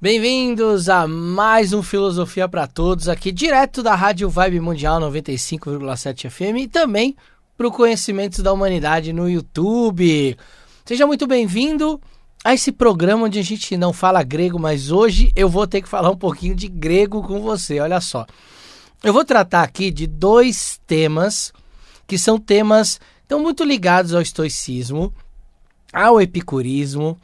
Bem-vindos a mais um Filosofia para Todos, aqui direto da Rádio Vibe Mundial 95,7 FM e também para o Conhecimentos da Humanidade no YouTube. Seja muito bem-vindo a esse programa onde a gente não fala grego, mas hoje eu vou ter que falar um pouquinho de grego com você, olha só. Eu vou tratar aqui de dois temas que são temas tão muito ligados ao estoicismo, ao epicurismo,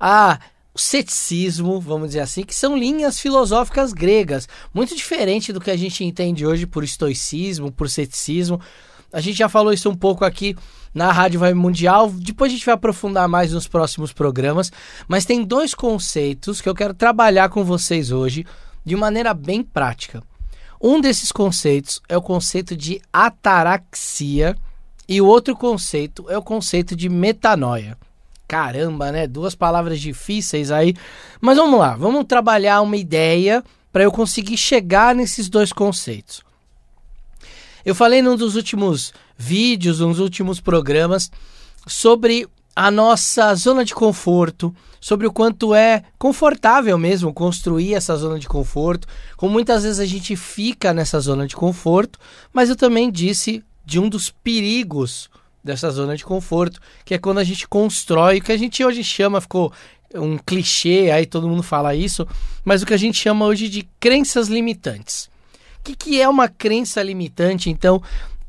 a o ceticismo, vamos dizer assim, que são linhas filosóficas gregas, muito diferente do que a gente entende hoje por estoicismo, por ceticismo. A gente já falou isso um pouco aqui na Rádio Vai Mundial, depois a gente vai aprofundar mais nos próximos programas, mas tem dois conceitos que eu quero trabalhar com vocês hoje de maneira bem prática. Um desses conceitos é o conceito de ataraxia e o outro conceito é o conceito de metanoia. Caramba, né? Duas palavras difíceis aí. Mas vamos lá, vamos trabalhar uma ideia para eu conseguir chegar nesses dois conceitos. Eu falei num dos últimos vídeos, nos últimos programas, sobre a nossa zona de conforto, sobre o quanto é confortável mesmo construir essa zona de conforto, como muitas vezes a gente fica nessa zona de conforto, mas eu também disse de um dos perigos dessa zona de conforto, que é quando a gente constrói o que a gente hoje chama, ficou um clichê, aí todo mundo fala isso, mas o que a gente chama hoje de crenças limitantes. O que, que é uma crença limitante, então,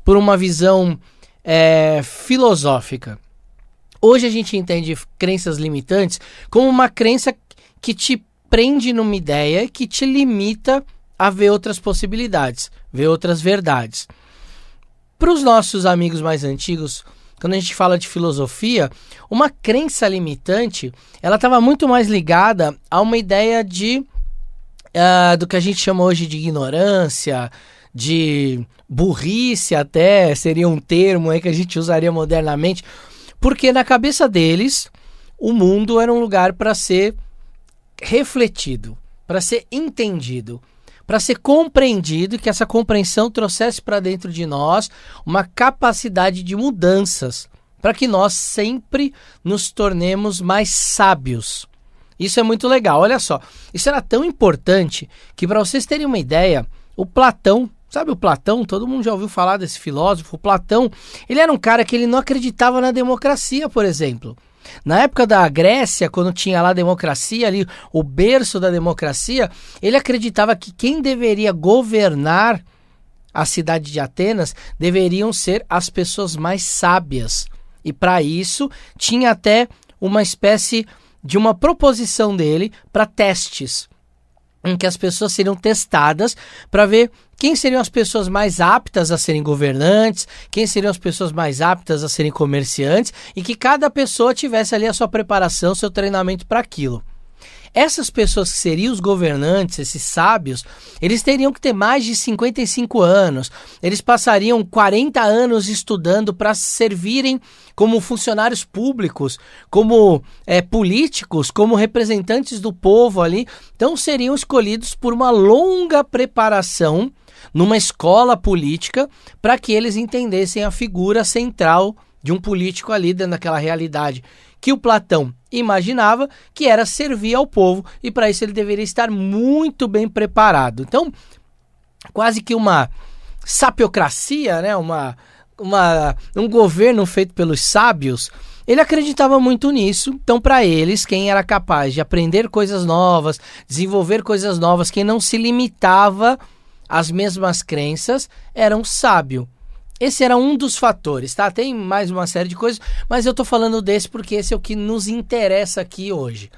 por uma visão é, filosófica? Hoje a gente entende crenças limitantes como uma crença que te prende numa ideia, que te limita a ver outras possibilidades, ver outras verdades. Para os nossos amigos mais antigos, quando a gente fala de filosofia, uma crença limitante, ela estava muito mais ligada a uma ideia de uh, do que a gente chama hoje de ignorância, de burrice até seria um termo aí que a gente usaria modernamente, porque na cabeça deles o mundo era um lugar para ser refletido, para ser entendido para ser compreendido e que essa compreensão trouxesse para dentro de nós uma capacidade de mudanças, para que nós sempre nos tornemos mais sábios. Isso é muito legal. Olha só, isso era tão importante que para vocês terem uma ideia, o Platão, sabe o Platão? Todo mundo já ouviu falar desse filósofo. O Platão, ele era um cara que ele não acreditava na democracia, por exemplo. Na época da Grécia, quando tinha lá democracia, ali o berço da democracia, ele acreditava que quem deveria governar a cidade de Atenas deveriam ser as pessoas mais sábias. E para isso, tinha até uma espécie de uma proposição dele para testes, em que as pessoas seriam testadas para ver quem seriam as pessoas mais aptas a serem governantes, quem seriam as pessoas mais aptas a serem comerciantes e que cada pessoa tivesse ali a sua preparação, seu treinamento para aquilo. Essas pessoas que seriam os governantes, esses sábios, eles teriam que ter mais de 55 anos. Eles passariam 40 anos estudando para servirem como funcionários públicos, como é, políticos, como representantes do povo ali. Então seriam escolhidos por uma longa preparação numa escola política para que eles entendessem a figura central de um político ali dentro daquela realidade que o Platão imaginava que era servir ao povo e para isso ele deveria estar muito bem preparado. Então, quase que uma sapiocracia, né, uma, uma um governo feito pelos sábios, ele acreditava muito nisso, então, para eles, quem era capaz de aprender coisas novas, desenvolver coisas novas, quem não se limitava as mesmas crenças, eram sábio. Esse era um dos fatores, tá? Tem mais uma série de coisas, mas eu tô falando desse porque esse é o que nos interessa aqui hoje.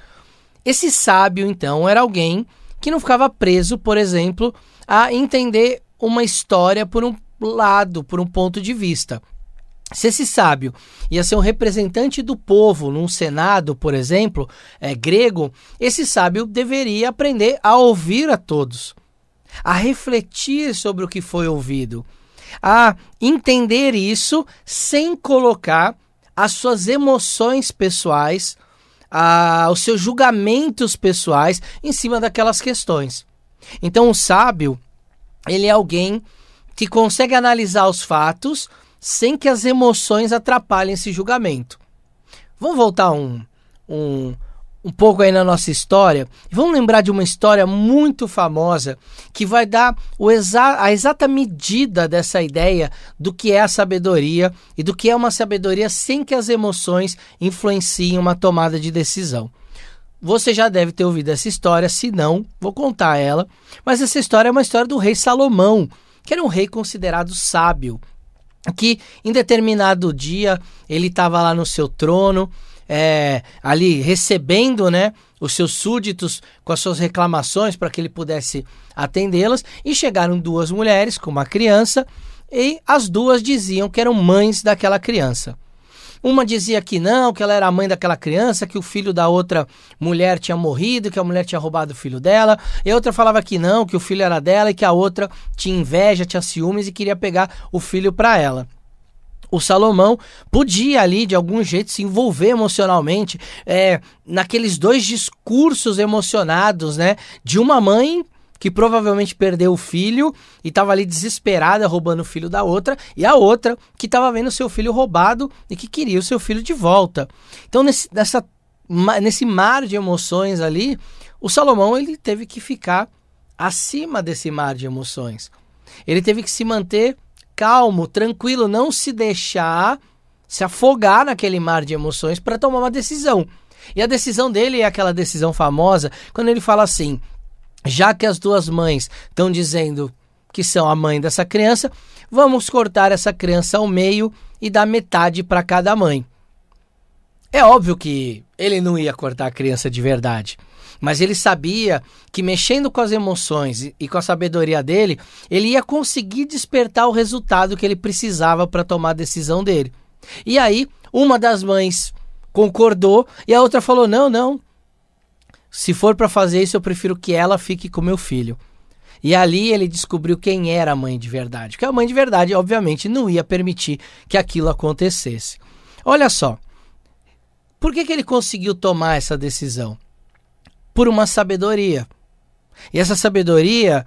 Esse sábio, então, era alguém que não ficava preso, por exemplo, a entender uma história por um lado, por um ponto de vista. Se esse sábio ia ser um representante do povo num senado, por exemplo, é, grego, esse sábio deveria aprender a ouvir a todos a refletir sobre o que foi ouvido, a entender isso sem colocar as suas emoções pessoais, a, os seus julgamentos pessoais em cima daquelas questões. Então, o sábio, ele é alguém que consegue analisar os fatos sem que as emoções atrapalhem esse julgamento. Vamos voltar um, um, um pouco aí na nossa história, vamos lembrar de uma história muito famosa que vai dar exa a exata medida dessa ideia do que é a sabedoria e do que é uma sabedoria sem que as emoções influenciem uma tomada de decisão. Você já deve ter ouvido essa história, se não, vou contar ela. Mas essa história é uma história do rei Salomão, que era um rei considerado sábio, que em determinado dia ele estava lá no seu trono é, ali recebendo né, os seus súditos com as suas reclamações para que ele pudesse atendê-las. E chegaram duas mulheres com uma criança e as duas diziam que eram mães daquela criança. Uma dizia que não, que ela era a mãe daquela criança, que o filho da outra mulher tinha morrido, que a mulher tinha roubado o filho dela. E a outra falava que não, que o filho era dela e que a outra tinha inveja, tinha ciúmes e queria pegar o filho para ela o Salomão podia ali de algum jeito se envolver emocionalmente é, naqueles dois discursos emocionados, né? De uma mãe que provavelmente perdeu o filho e estava ali desesperada roubando o filho da outra, e a outra que estava vendo seu filho roubado e que queria o seu filho de volta. Então, nesse, nessa, nesse mar de emoções ali, o Salomão ele teve que ficar acima desse mar de emoções. Ele teve que se manter calmo, tranquilo, não se deixar se afogar naquele mar de emoções para tomar uma decisão. E a decisão dele é aquela decisão famosa quando ele fala assim: já que as duas mães estão dizendo que são a mãe dessa criança, vamos cortar essa criança ao meio e dar metade para cada mãe. É óbvio que ele não ia cortar a criança de verdade. Mas ele sabia que mexendo com as emoções e com a sabedoria dele, ele ia conseguir despertar o resultado que ele precisava para tomar a decisão dele. E aí, uma das mães concordou e a outra falou: "Não, não. Se for para fazer isso, eu prefiro que ela fique com meu filho." E ali ele descobriu quem era a mãe de verdade, que a mãe de verdade, obviamente, não ia permitir que aquilo acontecesse. Olha só, por que, que ele conseguiu tomar essa decisão? por uma sabedoria. E essa sabedoria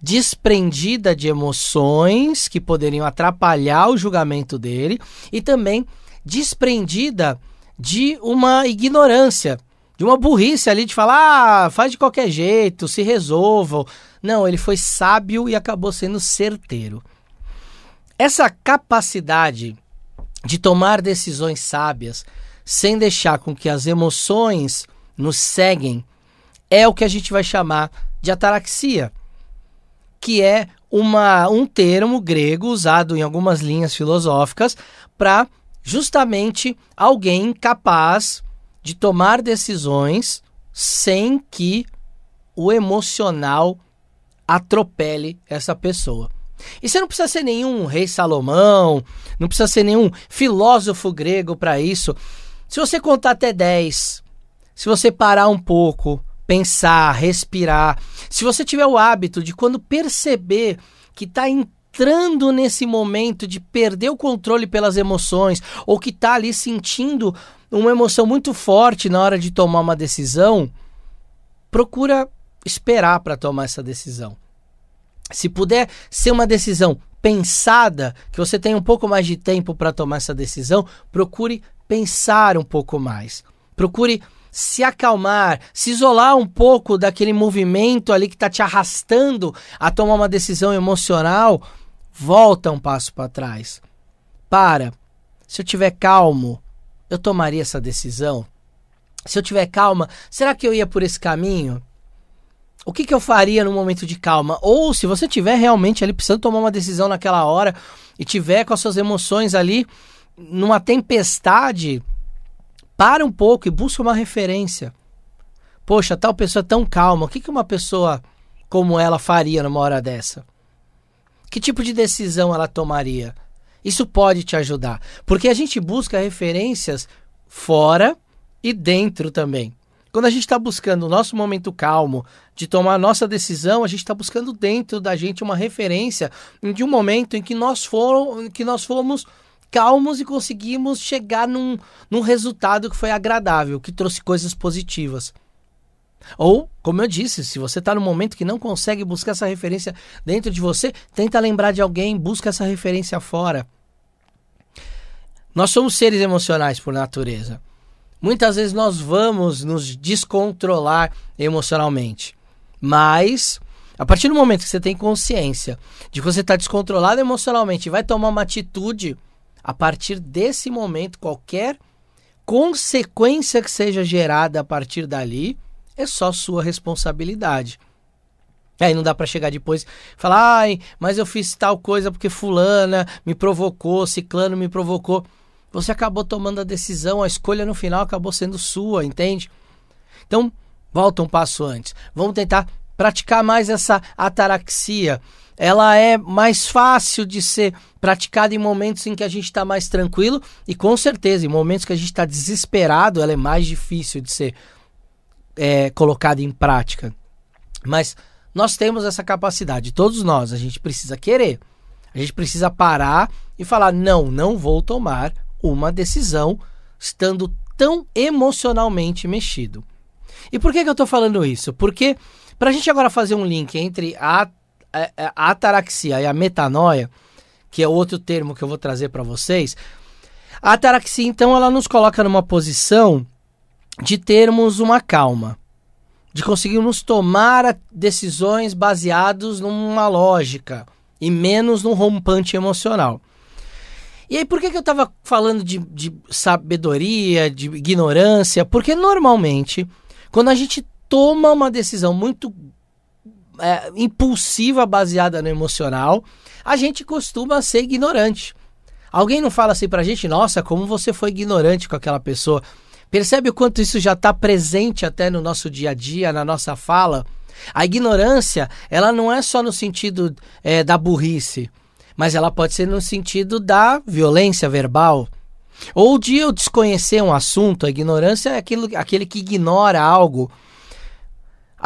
desprendida de emoções que poderiam atrapalhar o julgamento dele e também desprendida de uma ignorância, de uma burrice ali de falar, ah, faz de qualquer jeito, se resolvam. Não, ele foi sábio e acabou sendo certeiro. Essa capacidade de tomar decisões sábias sem deixar com que as emoções nos seguem é o que a gente vai chamar de ataraxia, que é uma, um termo grego usado em algumas linhas filosóficas para justamente alguém capaz de tomar decisões sem que o emocional atropele essa pessoa. E você não precisa ser nenhum rei Salomão, não precisa ser nenhum filósofo grego para isso. Se você contar até 10, se você parar um pouco, pensar, respirar. Se você tiver o hábito de quando perceber que está entrando nesse momento de perder o controle pelas emoções ou que está ali sentindo uma emoção muito forte na hora de tomar uma decisão, procura esperar para tomar essa decisão. Se puder ser uma decisão pensada, que você tenha um pouco mais de tempo para tomar essa decisão, procure pensar um pouco mais. Procure se acalmar, se isolar um pouco daquele movimento ali que está te arrastando a tomar uma decisão emocional, volta um passo para trás. Para. Se eu tiver calmo, eu tomaria essa decisão? Se eu tiver calma, será que eu ia por esse caminho? O que, que eu faria no momento de calma? Ou se você tiver realmente ali precisando tomar uma decisão naquela hora e tiver com as suas emoções ali numa tempestade, para um pouco e busca uma referência. Poxa, tal pessoa é tão calma. O que, que uma pessoa como ela faria numa hora dessa? Que tipo de decisão ela tomaria? Isso pode te ajudar. Porque a gente busca referências fora e dentro também. Quando a gente está buscando o nosso momento calmo de tomar a nossa decisão, a gente está buscando dentro da gente uma referência de um momento em que nós, foram, que nós fomos calmos e conseguimos chegar num, num resultado que foi agradável, que trouxe coisas positivas. Ou, como eu disse, se você está num momento que não consegue buscar essa referência dentro de você, tenta lembrar de alguém, busca essa referência fora. Nós somos seres emocionais por natureza. Muitas vezes nós vamos nos descontrolar emocionalmente, mas a partir do momento que você tem consciência de que você está descontrolado emocionalmente e vai tomar uma atitude a partir desse momento, qualquer consequência que seja gerada a partir dali é só sua responsabilidade. Aí não dá para chegar depois e falar, ai, mas eu fiz tal coisa porque fulana me provocou, ciclano me provocou. Você acabou tomando a decisão, a escolha no final acabou sendo sua, entende? Então, volta um passo antes. Vamos tentar praticar mais essa ataraxia. Ela é mais fácil de ser praticada em momentos em que a gente está mais tranquilo e, com certeza, em momentos que a gente está desesperado, ela é mais difícil de ser é, colocada em prática. Mas nós temos essa capacidade, todos nós, a gente precisa querer. A gente precisa parar e falar: não, não vou tomar uma decisão estando tão emocionalmente mexido. E por que, que eu estou falando isso? Porque para a gente agora fazer um link entre a, a, é, é, a ataraxia e a metanoia, que é outro termo que eu vou trazer para vocês, a ataraxia, então, ela nos coloca numa posição de termos uma calma, de conseguirmos tomar decisões baseadas numa lógica e menos num rompante emocional. E aí, por que, que eu estava falando de, de sabedoria, de ignorância? Porque normalmente, quando a gente toma uma decisão muito é, impulsiva baseada no emocional, a gente costuma ser ignorante. Alguém não fala assim pra gente, nossa, como você foi ignorante com aquela pessoa. Percebe o quanto isso já está presente até no nosso dia a dia, na nossa fala? A ignorância, ela não é só no sentido é, da burrice, mas ela pode ser no sentido da violência verbal. Ou de eu desconhecer um assunto, a ignorância é aquilo, aquele que ignora algo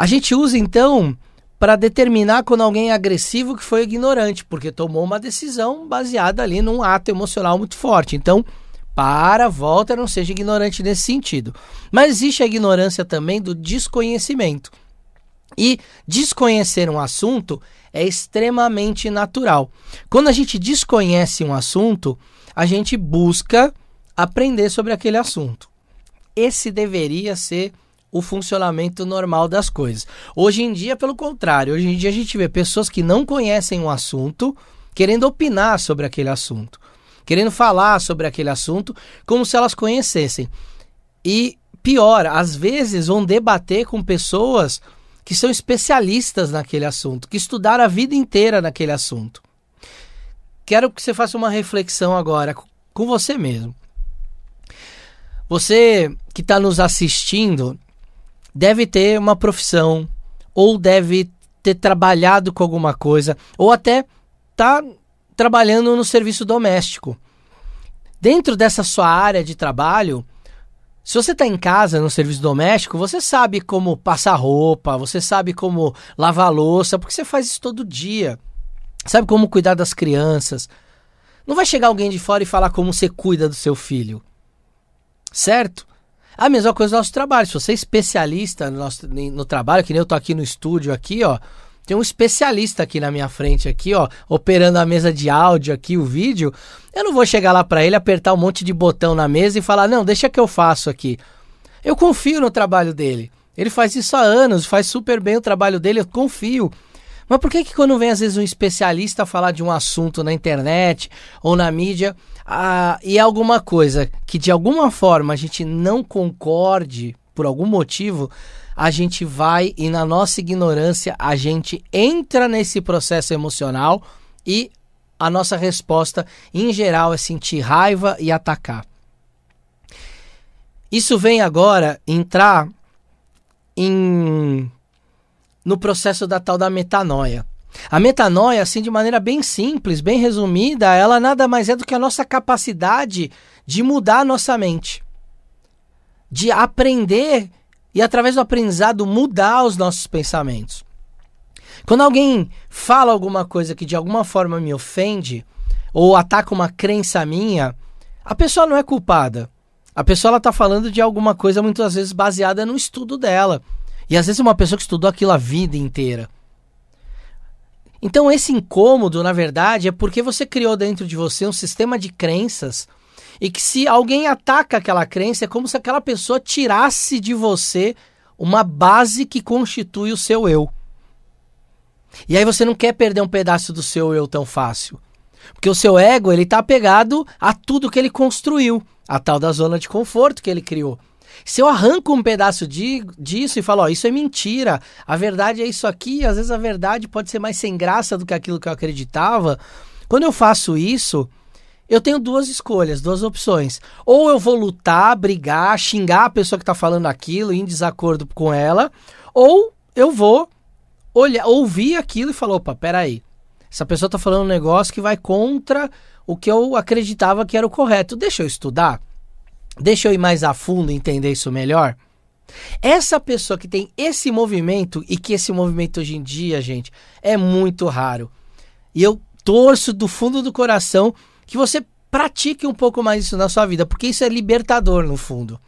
a gente usa então para determinar quando alguém é agressivo que foi ignorante, porque tomou uma decisão baseada ali num ato emocional muito forte. Então, para, volta, não seja ignorante nesse sentido. Mas existe a ignorância também do desconhecimento. E desconhecer um assunto é extremamente natural. Quando a gente desconhece um assunto, a gente busca aprender sobre aquele assunto. Esse deveria ser o funcionamento normal das coisas. Hoje em dia, pelo contrário, hoje em dia a gente vê pessoas que não conhecem o um assunto querendo opinar sobre aquele assunto, querendo falar sobre aquele assunto como se elas conhecessem. E pior, às vezes vão debater com pessoas que são especialistas naquele assunto, que estudaram a vida inteira naquele assunto. Quero que você faça uma reflexão agora com você mesmo. Você que está nos assistindo, deve ter uma profissão, ou deve ter trabalhado com alguma coisa, ou até tá trabalhando no serviço doméstico. Dentro dessa sua área de trabalho, se você está em casa, no serviço doméstico, você sabe como passar roupa, você sabe como lavar louça, porque você faz isso todo dia. Sabe como cuidar das crianças. Não vai chegar alguém de fora e falar como você cuida do seu filho. Certo? A mesma coisa no nosso trabalho. Se você é especialista no, nosso, no trabalho, que nem eu tô aqui no estúdio aqui, ó. Tem um especialista aqui na minha frente, aqui, ó, operando a mesa de áudio aqui, o vídeo. Eu não vou chegar lá para ele, apertar um monte de botão na mesa e falar, não, deixa que eu faço aqui. Eu confio no trabalho dele. Ele faz isso há anos, faz super bem o trabalho dele, eu confio. Mas por que, que quando vem às vezes um especialista falar de um assunto na internet ou na mídia, ah, e alguma coisa que de alguma forma a gente não concorde por algum motivo, a gente vai e na nossa ignorância a gente entra nesse processo emocional e a nossa resposta em geral é sentir raiva e atacar. Isso vem agora entrar em no processo da tal da metanoia. A metanoia, assim, de maneira bem simples, bem resumida, ela nada mais é do que a nossa capacidade de mudar a nossa mente, de aprender e, através do aprendizado, mudar os nossos pensamentos. Quando alguém fala alguma coisa que de alguma forma me ofende ou ataca uma crença minha, a pessoa não é culpada. A pessoa está falando de alguma coisa muitas vezes baseada no estudo dela. E às vezes uma pessoa que estudou aquilo a vida inteira. Então, esse incômodo, na verdade, é porque você criou dentro de você um sistema de crenças e que se alguém ataca aquela crença, é como se aquela pessoa tirasse de você uma base que constitui o seu eu. E aí você não quer perder um pedaço do seu eu tão fácil. Porque o seu ego, ele está apegado a tudo que ele construiu, a tal da zona de conforto que ele criou. Se eu arranco um pedaço de, disso e falo, ó, isso é mentira, a verdade é isso aqui, às vezes a verdade pode ser mais sem graça do que aquilo que eu acreditava. Quando eu faço isso, eu tenho duas escolhas, duas opções. Ou eu vou lutar, brigar, xingar a pessoa que está falando aquilo, em desacordo com ela, ou eu vou olhar, ouvir aquilo e falar, opa, peraí, essa pessoa está falando um negócio que vai contra o que eu acreditava que era o correto. Deixa eu estudar. Deixa eu ir mais a fundo entender isso melhor. Essa pessoa que tem esse movimento e que esse movimento hoje em dia, gente, é muito raro. E eu torço do fundo do coração que você pratique um pouco mais isso na sua vida, porque isso é libertador no fundo.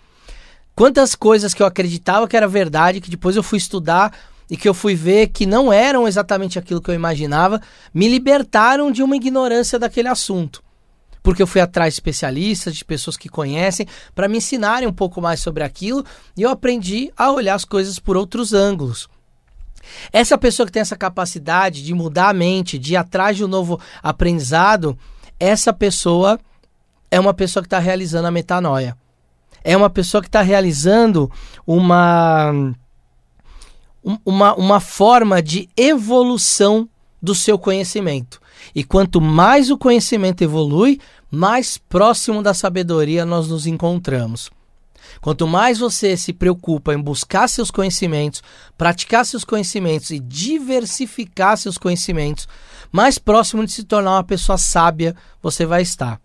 Quantas coisas que eu acreditava que era verdade, que depois eu fui estudar e que eu fui ver que não eram exatamente aquilo que eu imaginava, me libertaram de uma ignorância daquele assunto porque eu fui atrás de especialistas, de pessoas que conhecem, para me ensinarem um pouco mais sobre aquilo e eu aprendi a olhar as coisas por outros ângulos. Essa pessoa que tem essa capacidade de mudar a mente, de ir atrás de um novo aprendizado, essa pessoa é uma pessoa que está realizando a metanoia. É uma pessoa que está realizando uma, uma, uma forma de evolução do seu conhecimento. E quanto mais o conhecimento evolui, mais próximo da sabedoria nós nos encontramos. Quanto mais você se preocupa em buscar seus conhecimentos, praticar seus conhecimentos e diversificar seus conhecimentos, mais próximo de se tornar uma pessoa sábia você vai estar.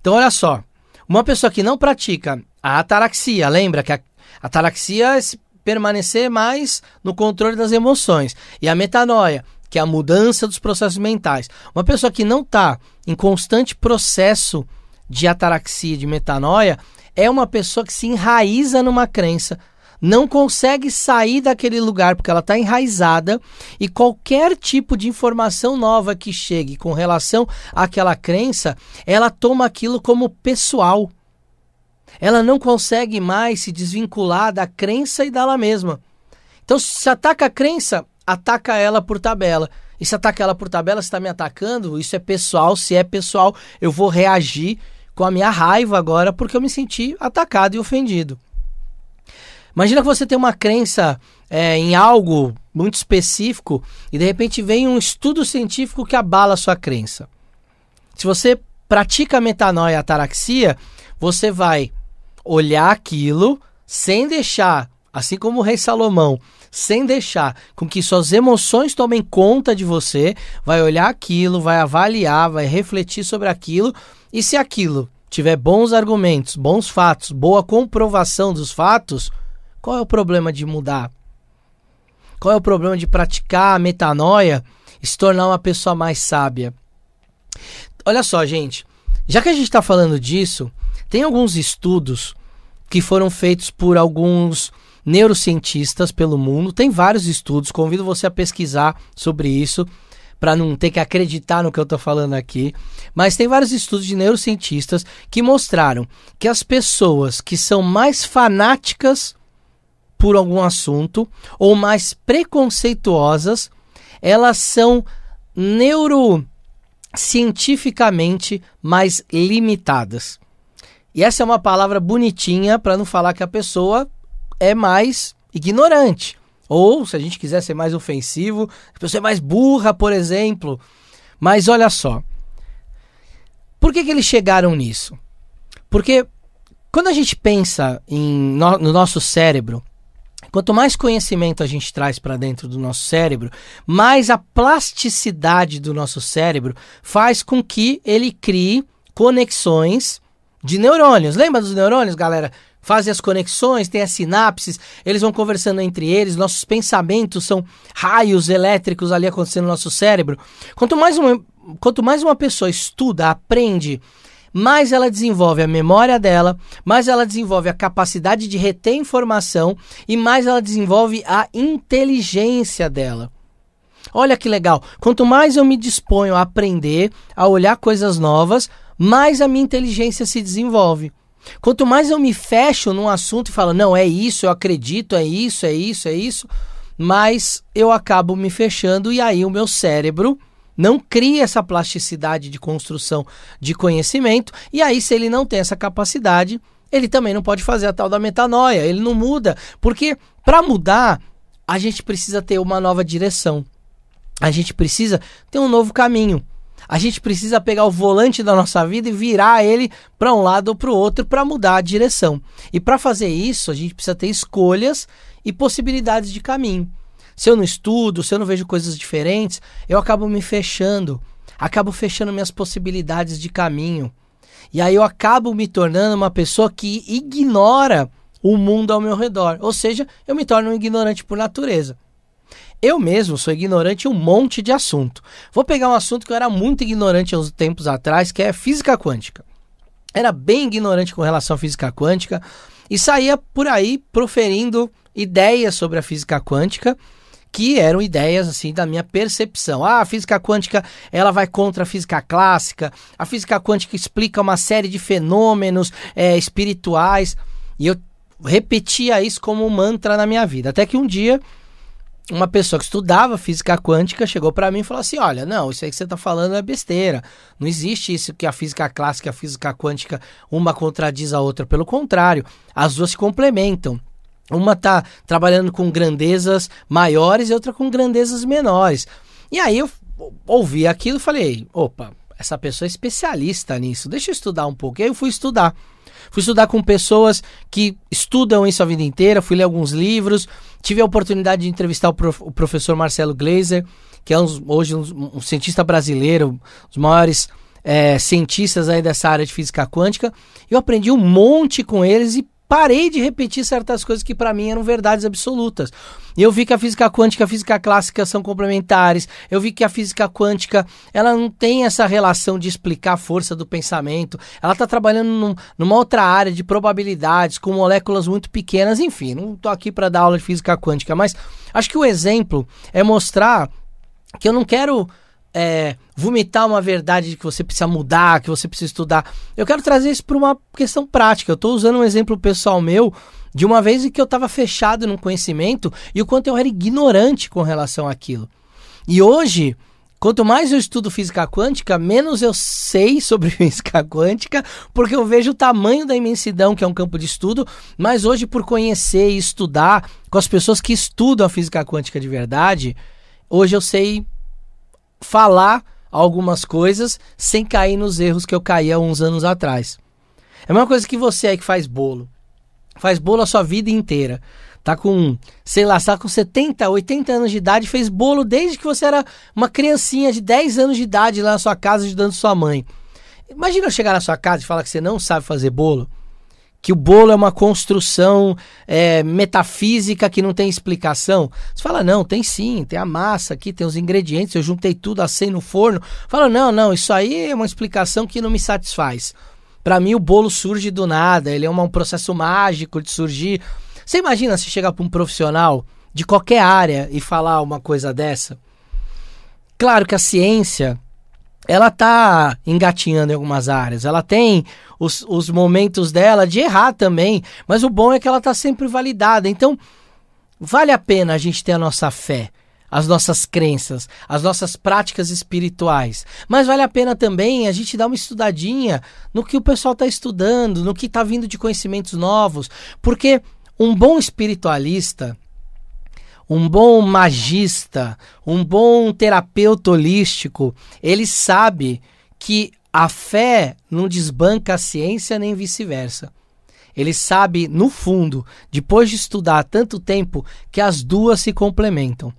Então, olha só: uma pessoa que não pratica a ataraxia, lembra que a ataraxia é permanecer mais no controle das emoções, e a metanoia que é a mudança dos processos mentais. Uma pessoa que não está em constante processo de ataraxia, de metanoia, é uma pessoa que se enraiza numa crença, não consegue sair daquele lugar porque ela está enraizada e qualquer tipo de informação nova que chegue com relação àquela crença, ela toma aquilo como pessoal. Ela não consegue mais se desvincular da crença e dela mesma. Então, se ataca a crença, ataca ela por tabela. E se ataca ela por tabela, se tá me atacando, isso é pessoal. Se é pessoal, eu vou reagir com a minha raiva agora porque eu me senti atacado e ofendido. Imagina que você tem uma crença é, em algo muito específico e de repente vem um estudo científico que abala a sua crença. Se você pratica metanoia e ataraxia, você vai olhar aquilo sem deixar, assim como o rei Salomão sem deixar com que suas emoções tomem conta de você, vai olhar aquilo, vai avaliar, vai refletir sobre aquilo e se aquilo tiver bons argumentos, bons fatos, boa comprovação dos fatos, qual é o problema de mudar? Qual é o problema de praticar a metanoia e se tornar uma pessoa mais sábia? Olha só, gente, já que a gente está falando disso, tem alguns estudos que foram feitos por alguns neurocientistas pelo mundo. Tem vários estudos, convido você a pesquisar sobre isso para não ter que acreditar no que eu estou falando aqui, mas tem vários estudos de neurocientistas que mostraram que as pessoas que são mais fanáticas por algum assunto ou mais preconceituosas, elas são neurocientificamente mais limitadas. E essa é uma palavra bonitinha para não falar que a pessoa é mais ignorante. Ou, se a gente quiser ser mais ofensivo, a pessoa é mais burra, por exemplo. Mas olha só. Por que, que eles chegaram nisso? Porque quando a gente pensa em, no, no nosso cérebro, Quanto mais conhecimento a gente traz para dentro do nosso cérebro, mais a plasticidade do nosso cérebro faz com que ele crie conexões de neurônios. Lembra dos neurônios, galera? fazem as conexões, têm as sinapses, eles vão conversando entre eles, nossos pensamentos são raios elétricos ali acontecendo no nosso cérebro. Quanto mais uma, quanto mais uma pessoa estuda, aprende, mais ela desenvolve a memória dela, mais ela desenvolve a capacidade de reter informação e mais ela desenvolve a inteligência dela. Olha que legal! Quanto mais eu me disponho a aprender, a olhar coisas novas, mais a minha inteligência se desenvolve. Quanto mais eu me fecho num assunto e falo, não, é isso, eu acredito, é isso, é isso, é isso, mas eu acabo me fechando e aí o meu cérebro não cria essa plasticidade de construção de conhecimento, e aí se ele não tem essa capacidade, ele também não pode fazer a tal da metanoia, ele não muda, porque para mudar, a gente precisa ter uma nova direção. A gente precisa ter um novo caminho. A gente precisa pegar o volante da nossa vida e virar ele para um lado ou para o outro para mudar a direção. E para fazer isso, a gente precisa ter escolhas e possibilidades de caminho. Se eu não estudo, se eu não vejo coisas diferentes, eu acabo me fechando, acabo fechando minhas possibilidades de caminho. E aí eu acabo me tornando uma pessoa que ignora o mundo ao meu redor. Ou seja, eu me torno um ignorante por natureza. Eu mesmo sou ignorante em um monte de assunto. Vou pegar um assunto que eu era muito ignorante há uns tempos atrás, que é física quântica. Era bem ignorante com relação à física quântica e saía por aí proferindo ideias sobre a física quântica que eram ideias assim da minha percepção. Ah, a física quântica, ela vai contra a física clássica. A física quântica explica uma série de fenômenos é, espirituais e eu repetia isso como um mantra na minha vida. Até que um dia uma pessoa que estudava física quântica chegou para mim e falou assim: olha, não, isso aí que você está falando é besteira. Não existe isso que a física clássica e a física quântica uma contradiz a outra. Pelo contrário, as duas se complementam. Uma está trabalhando com grandezas maiores e outra com grandezas menores. E aí eu ouvi aquilo e falei: opa, essa pessoa é especialista nisso, deixa eu estudar um pouco. E aí eu fui estudar. Fui estudar com pessoas que estudam isso a vida inteira, fui ler alguns livros, tive a oportunidade de entrevistar o, prof, o professor Marcelo Glazer, que é um, hoje um, um, cientista brasileiro, um dos maiores é, cientistas aí dessa área de física quântica. Eu aprendi um monte com eles e parei de repetir certas coisas que para mim eram verdades absolutas. Eu vi que a física quântica e a física clássica são complementares. Eu vi que a física quântica, ela não tem essa relação de explicar a força do pensamento. Ela está trabalhando num, numa outra área de probabilidades com moléculas muito pequenas, enfim. Não estou aqui para dar aula de física quântica, mas acho que o exemplo é mostrar que eu não quero é, vomitar uma verdade de que você precisa mudar, que você precisa estudar. Eu quero trazer isso para uma questão prática. Eu estou usando um exemplo pessoal meu de uma vez em que eu estava fechado no conhecimento e o quanto eu era ignorante com relação àquilo. E hoje, quanto mais eu estudo física quântica, menos eu sei sobre física quântica, porque eu vejo o tamanho da imensidão que é um campo de estudo, mas hoje, por conhecer e estudar com as pessoas que estudam a física quântica de verdade, hoje eu sei falar algumas coisas sem cair nos erros que eu há uns anos atrás. É uma coisa que você aí que faz bolo. Faz bolo a sua vida inteira. Tá com, sei lá, tá com 70, 80 anos de idade, fez bolo desde que você era uma criancinha de 10 anos de idade lá na sua casa ajudando sua mãe. Imagina eu chegar na sua casa e falar que você não sabe fazer bolo que o bolo é uma construção é, metafísica que não tem explicação. Você fala, não, tem sim, tem a massa aqui, tem os ingredientes, eu juntei tudo, assei no forno. Fala, não, não, isso aí é uma explicação que não me satisfaz. Para mim, o bolo surge do nada, ele é uma, um processo mágico de surgir. Você imagina se chegar para um profissional de qualquer área e falar uma coisa dessa? Claro que a ciência ela tá engatinhando em algumas áreas, ela tem os, os momentos dela de errar também, mas o bom é que ela tá sempre validada. Então, vale a pena a gente ter a nossa fé, as nossas crenças, as nossas práticas espirituais. Mas vale a pena também a gente dar uma estudadinha no que o pessoal está estudando, no que está vindo de conhecimentos novos, porque um bom espiritualista um bom magista, um bom terapeuta holístico, ele sabe que a fé não desbanca a ciência nem vice-versa. Ele sabe, no fundo, depois de estudar tanto tempo, que as duas se complementam,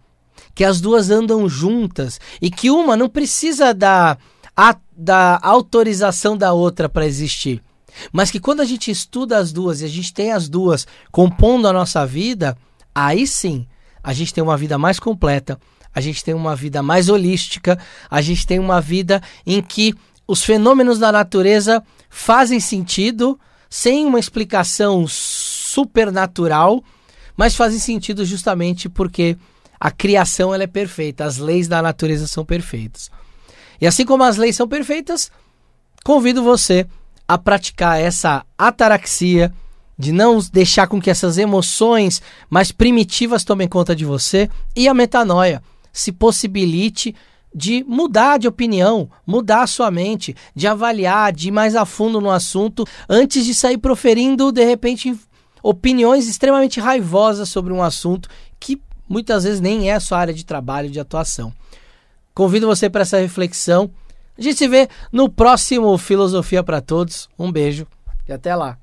que as duas andam juntas e que uma não precisa da, a, da autorização da outra para existir. Mas que quando a gente estuda as duas e a gente tem as duas compondo a nossa vida, aí sim a gente tem uma vida mais completa, a gente tem uma vida mais holística, a gente tem uma vida em que os fenômenos da natureza fazem sentido sem uma explicação supernatural, mas fazem sentido justamente porque a criação ela é perfeita, as leis da natureza são perfeitas. E assim como as leis são perfeitas, convido você a praticar essa ataraxia, de não deixar com que essas emoções mais primitivas tomem conta de você, e a metanoia se possibilite de mudar de opinião, mudar a sua mente, de avaliar, de ir mais a fundo no assunto, antes de sair proferindo, de repente, opiniões extremamente raivosas sobre um assunto que muitas vezes nem é a sua área de trabalho, de atuação. Convido você para essa reflexão. A gente se vê no próximo Filosofia para Todos. Um beijo e até lá.